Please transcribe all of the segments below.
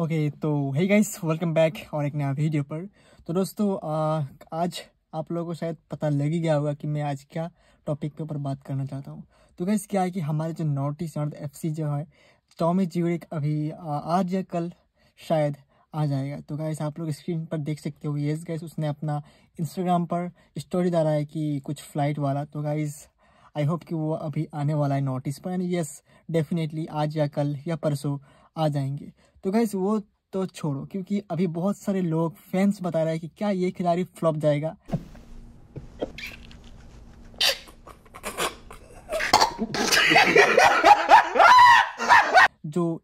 Okay okay, तो hey guys welcome back और एक नया वीडियो पर तो दोस्तों आ, आज आप लोगों को शायद पता लग ही गया होगा कि मैं आज क्या टॉपिक के ऊपर बात करना चाहता हूँ तो गाइस क्या है कि हमारे जो नॉर्थ ईस्ट नॉर्थ एफ जो है टॉमी जीवरिक अभी आ, आज या कल शायद आ जाएगा तो गाइस आप लोग स्क्रीन पर देख सकते हो येस गाइस उसने अपना इंस्टाग्राम पर स्टोरी डाला है कि कुछ फ्लाइट वाला तो गाइस आई होप कि वो अभी आने वाला है नॉर्थ ईस्ट पर एंड येस डेफिनेटली आज या कल या परसों आ जाएंगे तो गैस वो तो छोड़ो क्योंकि अभी बहुत सारे लोग फैंस बता रहे हैं कि क्या ये खिलाड़ी फ्लॉप जाएगा जो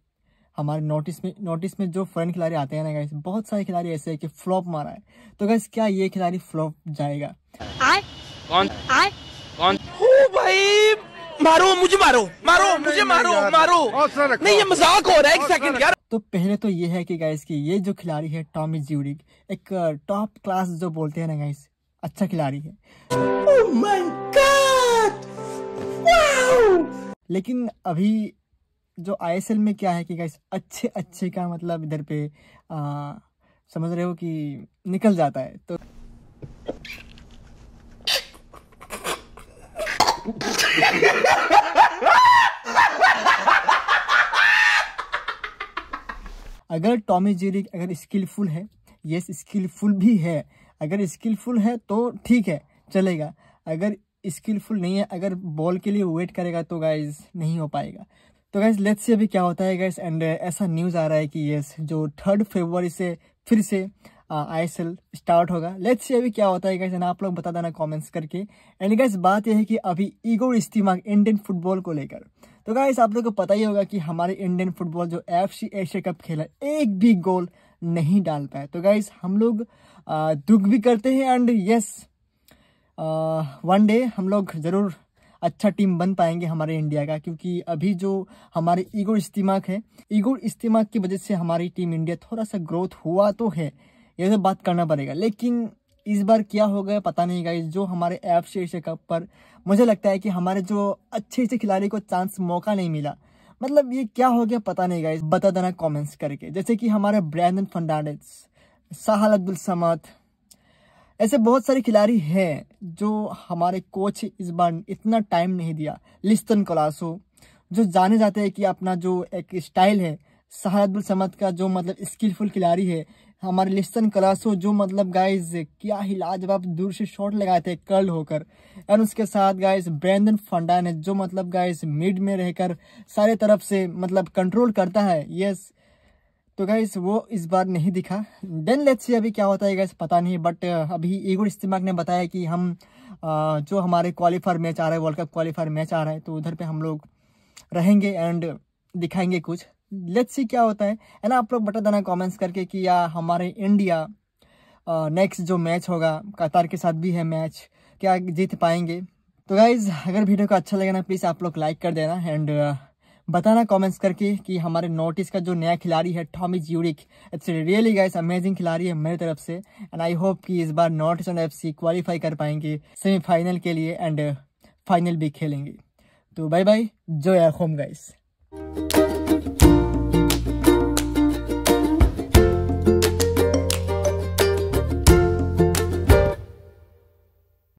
हमारे नोटिस में नोटिस में जो फ्रेंड खिलाड़ी आते हैं ना गैस बहुत सारे खिलाड़ी ऐसे हैं कि फ्लॉप मारा है तो गैस क्या ये खिलाड़ी फ्लॉप जाएगा आए? कौन आए? कौन भाई मारो मुझे मारो मारो मुझे मारो मारो नहीं ये मजाक हो रहा है एक सेकंड यार तो पहले तो ये है कि गाइस की ये जो खिलाड़ी है टॉमी ज्यूरिक एक टॉप uh, क्लास जो बोलते हैं ना गाइस अच्छा खिलाड़ी है oh लेकिन अभी जो आई में क्या है कि गाइस अच्छे अच्छे का मतलब इधर पे आ, uh, समझ रहे हो कि निकल जाता है तो अगर टॉमी जेरी अगर स्किलफुल है यस स्किलफुल भी है अगर स्किलफुल है तो ठीक है चलेगा अगर स्किलफुल नहीं है अगर बॉल के लिए वेट करेगा तो गाइज नहीं हो पाएगा तो गाइज लेट्स से अभी क्या होता है गाइज एंड uh, ऐसा न्यूज़ आ रहा है कि येस जो थर्ड फेबररी से फिर से आई एस एल स्टार्ट होगा लेट्स से अभी क्या होता है गाइज आप लोग बता देना कॉमेंट्स करके एंड गाइज बात यह है कि अभी ईगो इज्तिमा इंडियन फुटबॉल को लेकर तो गाइस आप लोग को पता ही होगा कि हमारे इंडियन फुटबॉल जो एफ सी एशिया कप खेला एक भी गोल नहीं डाल पाए तो गाइस हम लोग दुख भी करते हैं एंड यस वन डे हम लोग ज़रूर अच्छा टीम बन पाएंगे हमारे इंडिया का क्योंकि अभी जो हमारे ईगो इस्तेमाक है ईगो इस्तेमाक की वजह से हमारी टीम इंडिया थोड़ा सा ग्रोथ हुआ तो है ये सब बात करना पड़ेगा लेकिन इस बार क्या हो गया पता नहीं गाइज जो हमारे एफ से एशिया कप पर मुझे लगता है कि हमारे जो अच्छे से खिलाड़ी को चांस मौका नहीं मिला मतलब ये क्या हो गया पता नहीं गाइज बता देना कॉमेंट्स करके जैसे कि हमारे ब्रैंडन फर्नांडिस साहल अब्दुल समत ऐसे बहुत सारे खिलाड़ी हैं जो हमारे कोच इस बार इतना टाइम नहीं दिया लिस्टन कोलासो जो जाने जाते हैं कि अपना जो एक स्टाइल है सहायतुल समत का जो मतलब स्किलफुल खिलाड़ी है हमारे लिस्टन क्लासो जो मतलब गाइज क्या ही लाजवाब दूर से शॉट लगाए थे कर्ल होकर एंड उसके साथ गाइज ब्रैंडन फंडा ने जो मतलब गाइज मिड में रहकर सारे तरफ से मतलब कंट्रोल करता है यस तो गाइज वो इस बार नहीं दिखा देन लेट्स अभी क्या होता है गाइज पता नहीं बट अभी ईगो इस्तेमाल ने बताया कि हम जो हमारे क्वालिफायर मैच आ रहा है वर्ल्ड कप क्वालिफायर मैच आ रहा है तो उधर पे हम लोग रहेंगे एंड दिखाएंगे कुछ लेट्स सी क्या होता है ना आप लोग बता देना कमेंट्स करके कि या हमारे इंडिया नेक्स्ट uh, जो मैच होगा कतार के साथ भी है मैच क्या जीत पाएंगे तो गाइज़ अगर वीडियो को अच्छा लगे ना प्लीज़ आप लोग लाइक कर देना एंड uh, बताना कमेंट्स करके कि हमारे नॉर्थ ईस्ट का जो नया खिलाड़ी है Tomi Juric it's really guys amazing खिलाड़ी है मेरी तरफ से एंड आई होप कि इस बार North Eastern F C qualify कर पाएंगे सेमीफाइनल के लिए एंड फाइनल uh, भी खेलेंगे तो बाय बाय जो होम गाइस